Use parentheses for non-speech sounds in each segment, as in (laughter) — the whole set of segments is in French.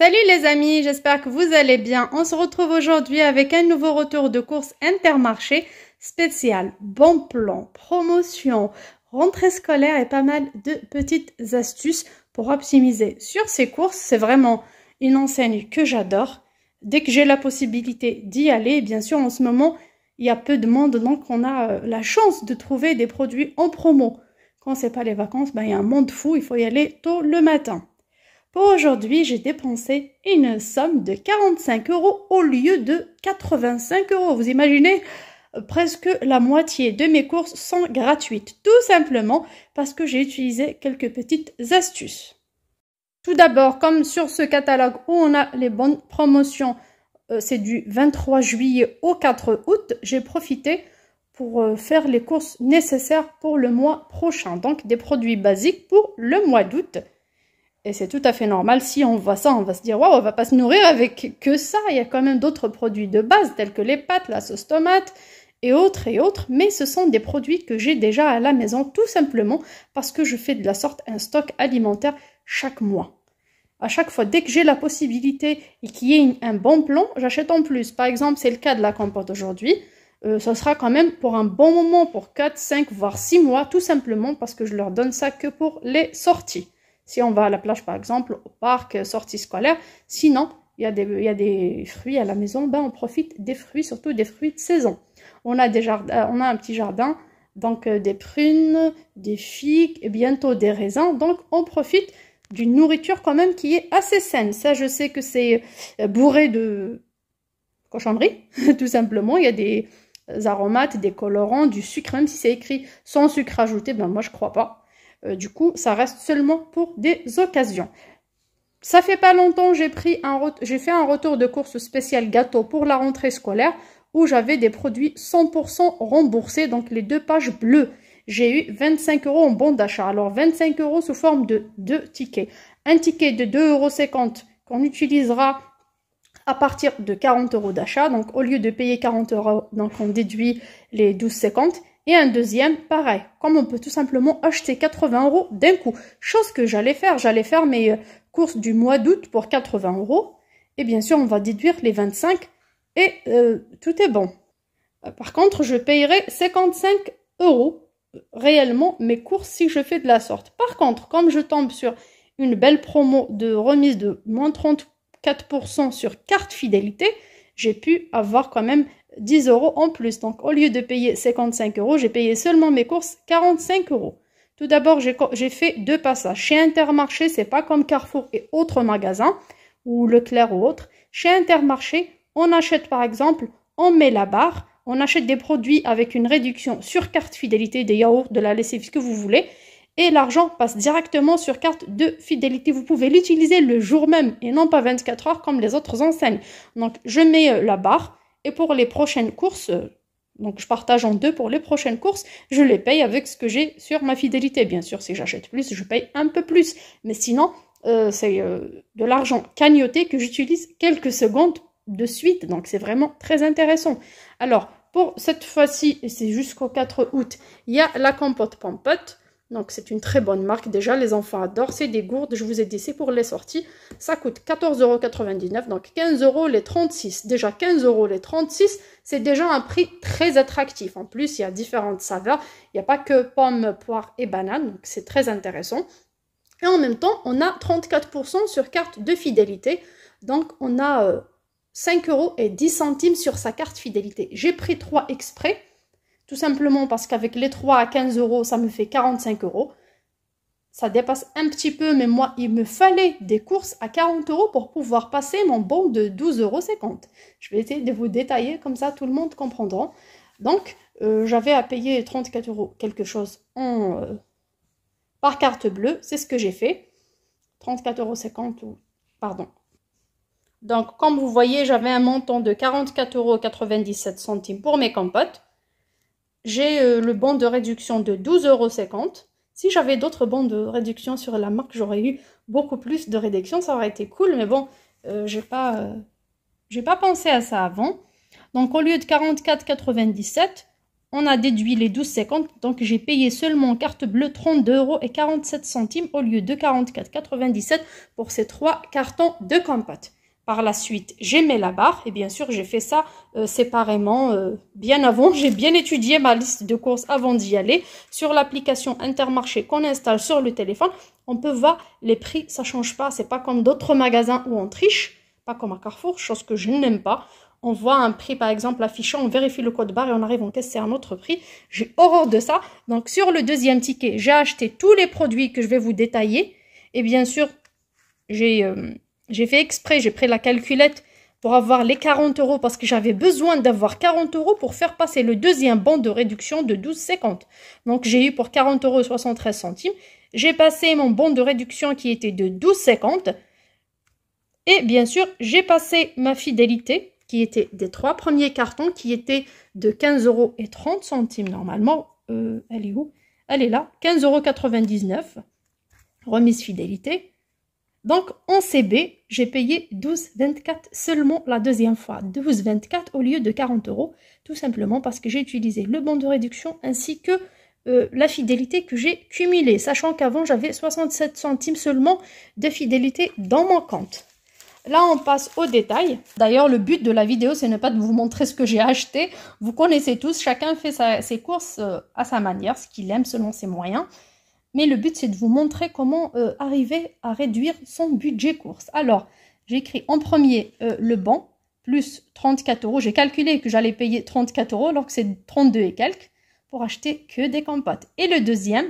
Salut les amis, j'espère que vous allez bien. On se retrouve aujourd'hui avec un nouveau retour de course intermarché spécial. Bon plan, promotion, rentrée scolaire et pas mal de petites astuces pour optimiser sur ces courses. C'est vraiment une enseigne que j'adore. Dès que j'ai la possibilité d'y aller, bien sûr en ce moment il y a peu de monde donc on a euh, la chance de trouver des produits en promo. Quand c'est pas les vacances, ben, il y a un monde fou, il faut y aller tôt le matin. Pour aujourd'hui, j'ai dépensé une somme de 45 euros au lieu de 85 euros. Vous imaginez euh, Presque la moitié de mes courses sont gratuites, tout simplement parce que j'ai utilisé quelques petites astuces. Tout d'abord, comme sur ce catalogue où on a les bonnes promotions, euh, c'est du 23 juillet au 4 août, j'ai profité pour euh, faire les courses nécessaires pour le mois prochain. Donc des produits basiques pour le mois d'août. Et c'est tout à fait normal. Si on voit ça, on va se dire waouh, on va pas se nourrir avec que ça. Il y a quand même d'autres produits de base tels que les pâtes, la sauce tomate et autres et autres. Mais ce sont des produits que j'ai déjà à la maison tout simplement parce que je fais de la sorte un stock alimentaire chaque mois. À chaque fois, dès que j'ai la possibilité et qu'il y ait un bon plan, j'achète en plus. Par exemple, c'est le cas de la compote aujourd'hui. Euh, ce sera quand même pour un bon moment, pour 4, 5, voire 6 mois, tout simplement parce que je leur donne ça que pour les sorties si on va à la plage par exemple, au parc, euh, sortie scolaire. Sinon, il y, a des, fruits à la maison, ben on profite des fruits, surtout des fruits de saison. On a, euh, un petit jardin, donc euh, des prunes, des figues, et bientôt des raisins. Donc on profite d'une nourriture quand même qui est assez saine. Ça, je sais que c'est bourré de cochonneries, (laughs) tout simplement. Il y a des aromates, des colorants, du sucre, même si c'est écrit sans sucre ajouté, ben moi je crois pas. Euh, du coup, ça reste seulement pour des occasions. Ça fait pas longtemps, j'ai pris un j'ai fait un retour de course spécial gâteau pour la rentrée scolaire où j'avais des produits 100% remboursés, donc les deux pages bleues. J'ai eu 25 euros en bon d'achat. Alors 25 euros sous forme de deux tickets. Un ticket de 2,50 euros qu'on utilisera à partir de 40 euros d'achat. Donc au lieu de payer 40 euros, donc on déduit les 12,50 et un deuxième pareil. Comme on peut tout simplement acheter 80 euros d'un coup, chose que j'allais faire, j'allais faire mes euh, courses du mois d'août pour 80 euros et bien sûr on va déduire les 25 et euh, tout est bon. Euh, par contre, je payerai 55 euros réellement mes courses si je fais de la sorte. Par contre, comme je tombe sur une belle promo de remise de moins 34% sur carte fidélité, j'ai pu avoir quand même 10 euros en plus. Donc au lieu de payer 55 euros, j'ai payé seulement mes courses 45 euros. Tout d'abord, j'ai fait deux passages. Chez Intermarché, c'est pas comme Carrefour et autres magasins, ou Leclerc ou autre Chez Intermarché, on achète par exemple, on met la barre, on achète des produits avec une réduction sur carte fidélité, des yaourts, de la lessive, ce que vous voulez, et l'argent passe directement sur carte de fidélité. Vous pouvez l'utiliser le jour même et non pas 24 heures comme les autres enseignes. Donc je mets euh, la barre, et pour les prochaines courses, euh, donc je partage en deux pour les prochaines courses, je les paye avec ce que j'ai sur ma fidélité. Bien sûr, si j'achète plus, je paye un peu plus. Mais sinon, euh, c'est euh, de l'argent cagnoté que j'utilise quelques secondes de suite. Donc c'est vraiment très intéressant. Alors, pour cette fois-ci, et c'est jusqu'au 4 août, il y a la compote pompote. Donc c'est une très bonne marque. Déjà, les enfants adorent. C'est des gourdes, je vous ai dit, c'est pour les sorties. Ça coûte 14,99€, donc 15€ les 36. Déjà 15€ les 36, c'est déjà un prix très attractif. En plus, il y a différentes saveurs. Il n'y a pas que pommes, poire et banane. donc c'est très intéressant. Et en même temps, on a 34% sur carte de fidélité. Donc on a 5 euh, euros et centimes sur sa carte fidélité. J'ai pris 3 exprès tout simplement parce qu'avec les 3 à 15 euros, ça me fait 45 euros. Ça dépasse un petit peu, mais moi, il me fallait des courses à 40 euros pour pouvoir passer mon bon de 12,50 euros. Je vais essayer de vous détailler, comme ça tout le monde comprendra. Donc, euh, j'avais à payer 34 euros quelque chose en, euh, par carte bleue. C'est ce que j'ai fait. 34,50 euros, pardon. Donc, comme vous voyez, j'avais un montant de 44,97 euros pour mes compotes j'ai euh, le bon de réduction de 12,50€. Si j'avais d'autres bons de réduction sur la marque, j'aurais eu beaucoup plus de réduction. Ça aurait été cool, mais bon, euh, j'ai pas, euh, pas pensé à ça avant. Donc au lieu de 44,97, on a déduit les 12,50. Donc j'ai payé seulement carte bleue centimes au lieu de 44,97 pour ces trois cartons de compote. Par la suite, j'ai mis la barre et bien sûr, j'ai fait ça euh, séparément euh, bien avant. J'ai bien étudié ma liste de courses avant d'y aller. Sur l'application Intermarché qu'on installe sur le téléphone, on peut voir les prix, ça change pas. C'est pas comme d'autres magasins où on triche, pas comme à Carrefour, chose que je n'aime pas on voit un prix par exemple affichant, on vérifie le code barre et on arrive en caisse, c'est un autre prix. J'ai horreur de ça. Donc sur le deuxième ticket, j'ai acheté tous les produits que je vais vous détailler. Et bien sûr, j'ai euh, j'ai fait exprès, j'ai pris la calculette pour avoir les 40 euros parce que j'avais besoin d'avoir 40 euros pour faire passer le deuxième banc de réduction de 12,50. Donc j'ai eu pour 40 euros 73 centimes. J'ai passé mon bon de réduction qui était de 12,50. Et bien sûr, j'ai passé ma fidélité qui était des trois premiers cartons qui étaient de 15 euros et 30 centimes normalement. Euh, elle est où Elle est là, 15,99 euros. Remise fidélité. Donc, en CB, j'ai payé 12,24 seulement la deuxième fois. 12,24 au lieu de 40 euros, tout simplement parce que j'ai utilisé le bon de réduction ainsi que euh, la fidélité que j'ai cumulée, sachant qu'avant j'avais 67 centimes seulement de fidélité dans mon compte. Là, on passe aux détails. D'ailleurs, le but de la vidéo, c'est ne pas de vous montrer ce que j'ai acheté. Vous connaissez tous, chacun fait ses courses euh, à sa manière, ce qu'il aime selon ses moyens. Mais le but, c'est de vous montrer comment euh, arriver à réduire son budget course. Alors, j'écris en premier euh, le banc, plus 34 euros. J'ai calculé que j'allais payer 34 euros, alors que c'est 32 et quelques, pour acheter que des compotes. Et le deuxième,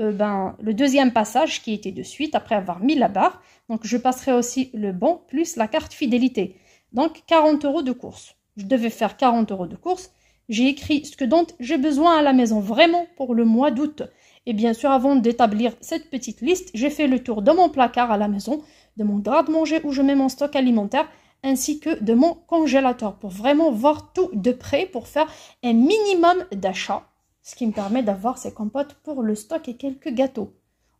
euh, ben, le deuxième passage qui était de suite, après avoir mis la barre, donc je passerai aussi le banc, plus la carte fidélité. Donc, 40 euros de course. Je devais faire 40 euros de course. J'ai écrit ce que dont j'ai besoin à la maison, vraiment, pour le mois d'août. Et bien sûr, avant d'établir cette petite liste, j'ai fait le tour de mon placard à la maison, de mon de manger où je mets mon stock alimentaire, ainsi que de mon congélateur pour vraiment voir tout de près pour faire un minimum d'achats, ce qui me permet d'avoir ces compotes pour le stock et quelques gâteaux.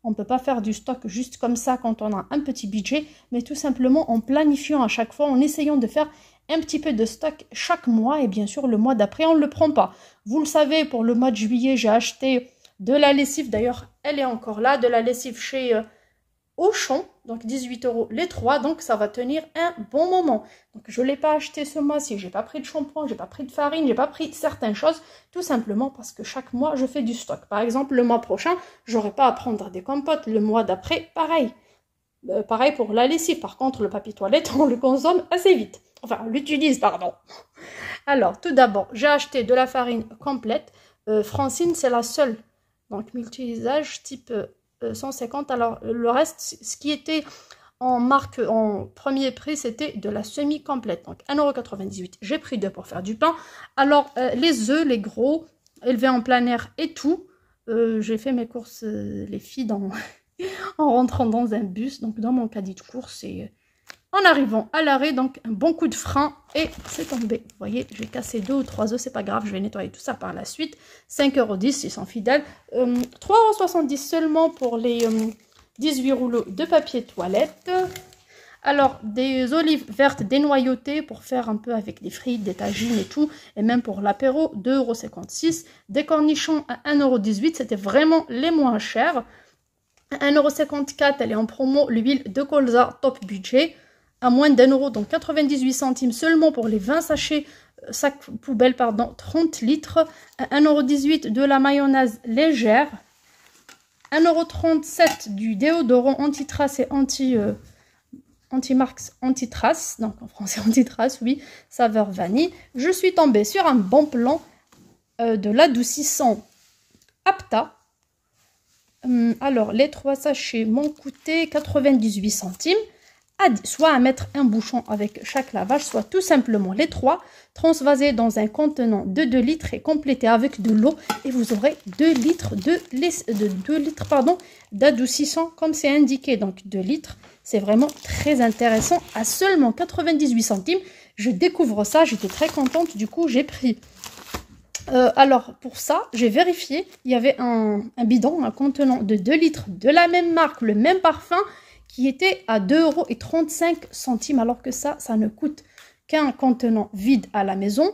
On ne peut pas faire du stock juste comme ça quand on a un petit budget, mais tout simplement en planifiant à chaque fois, en essayant de faire un petit peu de stock chaque mois et bien sûr le mois d'après on ne le prend pas. Vous le savez, pour le mois de juillet j'ai acheté de la lessive, d'ailleurs, elle est encore là. De la lessive chez euh, Auchan, donc 18 euros les trois. Donc ça va tenir un bon moment. Donc je ne l'ai pas acheté ce mois-ci. J'ai pas pris de shampoing, j'ai pas pris de farine, j'ai pas pris certaines choses. Tout simplement parce que chaque mois, je fais du stock. Par exemple, le mois prochain, j'aurai pas à prendre des compotes. Le mois d'après, pareil. Euh, pareil pour la lessive. Par contre, le papier toilette, (laughs) on le consomme assez vite. Enfin, on l'utilise, pardon. Alors, tout d'abord, j'ai acheté de la farine complète. Euh, Francine, c'est la seule donc multi-usage type 150. Euh, euh, Alors le reste, ce qui était en marque en premier prix, c'était de la semi-complète. Donc 1,98€. J'ai pris deux pour faire du pain. Alors euh, les œufs, les gros, élevés en plein air et tout. j'ai fait mes courses, les filles, (laughs) en rentrant dans un bus. Donc dans mon caddie de course, et... En arrivant à l'arrêt, donc un bon coup de frein et c'est tombé. Vous voyez, j'ai cassé deux ou trois œufs, c'est pas grave, je vais nettoyer tout ça par la suite. 5,10€, ils sont fidèles. 3,70€ euh, seulement pour les 18 euh, rouleaux de papier toilette. Alors, des olives vertes dénoyautées pour faire un peu avec des frites, des tagines et tout. Et même pour l'apéro, 2,56€. Des cornichons à 1,18€, c'était vraiment les moins chers. 1,54€, elle est en promo, l'huile de colza top budget à moins d'un euro, donc 98 centimes seulement pour les 20 sachets, euh, sacs poubelle, pardon, 30 litres, 1,18€ de la mayonnaise légère, 1,37€ du déodorant anti-trace et anti, euh, anti marx anti-trace, donc en français (laughs) anti-trace, oui, saveur vanille. Je suis tombée sur un bon plan euh, de l'adoucissant Apta. Hum, alors, les trois sachets m'ont coûté 98 centimes soit à mettre un bouchon avec chaque lavage, soit tout simplement les trois transvaser dans un contenant de 2 litres et compléter avec de l'eau et vous aurez 2 litres de, de 2 litres pardon d'adoucissant comme c'est indiqué donc 2 litres c'est vraiment très intéressant à seulement 98 centimes je découvre ça j'étais très contente du coup j'ai pris euh, alors, pour ça, j'ai vérifié, il y avait un, un, bidon, un contenant de 2 litres de la même marque, le même parfum, qui était à 2,35€ alors que ça, ça ne coûte qu'un contenant vide à la maison,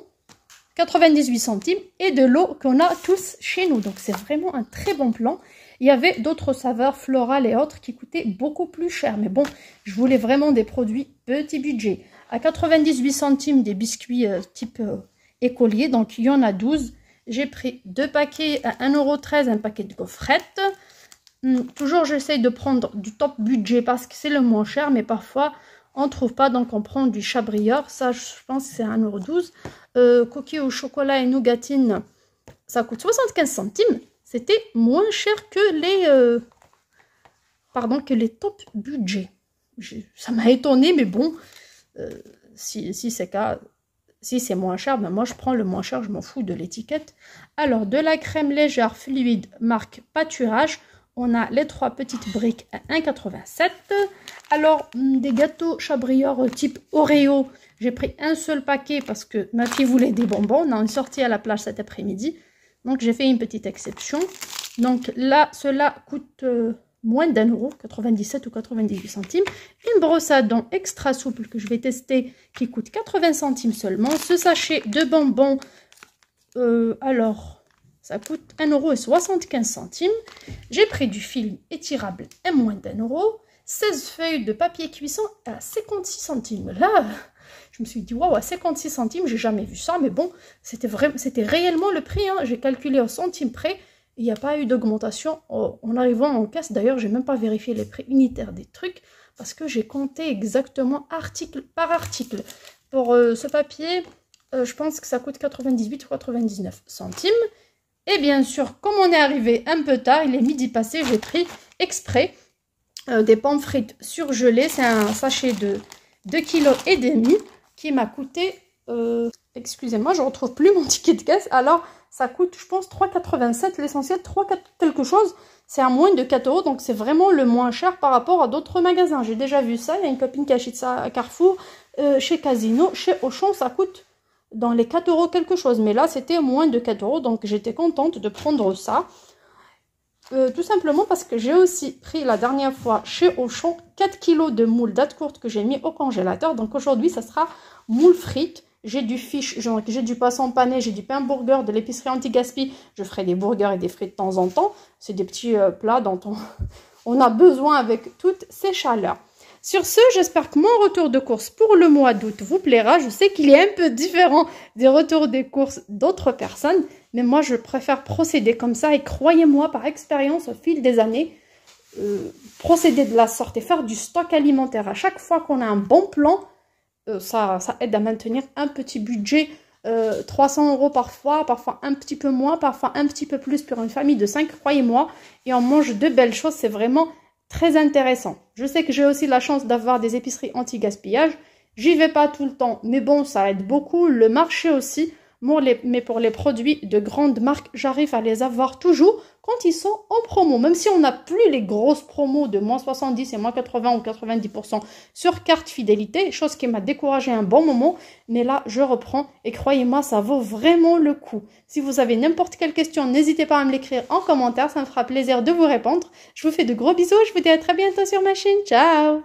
98 centimes, et de l'eau qu'on a tous chez nous. Donc c'est vraiment un très bon plan. Il y avait d'autres saveurs florales et autres qui coûtaient beaucoup plus cher. Mais bon, je voulais vraiment des produits petit budget. À 98 centimes, des biscuits euh, type euh, écolier. Donc il y en a 12. J'ai pris deux paquets à 1,13€, un paquet de gaufrettes. Hmm, toujours, j'essaye de prendre du top budget parce que c'est le moins cher, mais parfois on ne trouve pas, donc on prend du chabrior Ça, je pense que c'est 1,12€. Euh, coquille au chocolat et nougatine, ça coûte 75 centimes. C'était moins cher que les. Euh, pardon, que les top budget. ça m'a étonné, mais bon, euh, si, c'est Si c'est moins cher, ben moi je prends le moins cher, je m'en fous de l'étiquette. Alors, de la crème légère fluide marque pâturage, on a les trois petites briques à 1,87. Alors, hum, des gâteaux chabrior type Oreo. J'ai pris un seul paquet parce que ma fille voulait des bonbons. On est une sortie à la plage cet après-midi. Donc, j'ai fait une petite exception. Donc là, cela coûte euh, moins d'un euro, 97 ou 98 centimes. Une brossade à extra souple que je vais tester qui coûte 80 centimes seulement. Ce sachet de bonbons, euh, alors ça coûte 1,75€. J'ai pris du film étirable à moins d'un euro. 16 feuilles de papier cuisson à 56 centimes. Là, je me suis dit, waouh, à 56 centimes, j'ai jamais vu ça, mais bon, c'était réellement le prix. Hein. J'ai calculé au centime près, il n'y a pas eu d'augmentation oh, en arrivant en caisse. D'ailleurs, j'ai même pas vérifié les prix unitaires des trucs, parce que j'ai compté exactement article par article. Pour euh, ce papier, euh, je pense que ça coûte 98 ou 99 centimes. Et bien sûr, comme on est arrivé un peu tard, il est midi passé, j'ai pris exprès euh, des pommes frites surgelées. C'est un sachet de 2,5 kg qui m'a coûté... Euh, excusez-moi, je ne retrouve plus mon (laughs) ticket de caisse. Alors, ça coûte, je pense, 3,87 l'essentiel, 3,4 quelque chose. C'est à moins de 4 euros, donc c'est vraiment le moins cher par rapport à d'autres magasins. J'ai déjà vu ça, il y a une copine qui achète ça à Carrefour, euh, chez Casino, chez Auchan, ça coûte dans les 4 euros quelque chose. Mais là, c'était moins de 4 euros, donc j'étais contente de prendre ça. Euh, tout simplement parce que j'ai aussi pris la dernière fois chez Auchan 4 kg de moules date courte que j'ai mis au congélateur. Donc aujourd'hui, ça sera moules frites. J'ai du fish, j'ai du poisson pané, j'ai du pain burger, de l'épicerie anti-gaspi. Je ferai des burgers et des frites de temps en temps. C'est des petits euh, plats dont on, (laughs) on a besoin avec toutes ces chaleurs. Sur ce, j'espère que mon retour de course pour le mois d'août vous plaira. Je sais qu'il est un peu différent des retours des courses d'autres personnes, mais moi je préfère procéder comme ça et croyez-moi par expérience au fil des années, euh, procéder de la sorte et faire du stock alimentaire à chaque fois qu'on a un bon plan, euh, ça, aide à maintenir un petit budget. Euh, 300 euros parfois, parfois un petit peu moins, parfois un petit peu plus pour une famille de 5, croyez-moi. Et on mange de belles choses, c'est vraiment très intéressant. Je sais que j'ai aussi la chance d'avoir des épiceries anti-gaspillage. J'y vais pas tout le temps, mais bon, ça aide beaucoup. Le marché aussi mais pour les produits de grandes marques, j'arrive à les avoir toujours quand ils sont en promo. Même si on n'a plus les grosses promos de moins 70 et moins 80 ou 90% sur carte fidélité, chose qui m'a découragé un bon moment, mais là, je reprends et croyez-moi, ça vaut vraiment le coup. Si vous avez n'importe quelle question, n'hésitez pas à me l'écrire en commentaire, ça me fera plaisir de vous répondre. Je vous fais de gros bisous, je vous dis à très bientôt sur ma chaîne. Ciao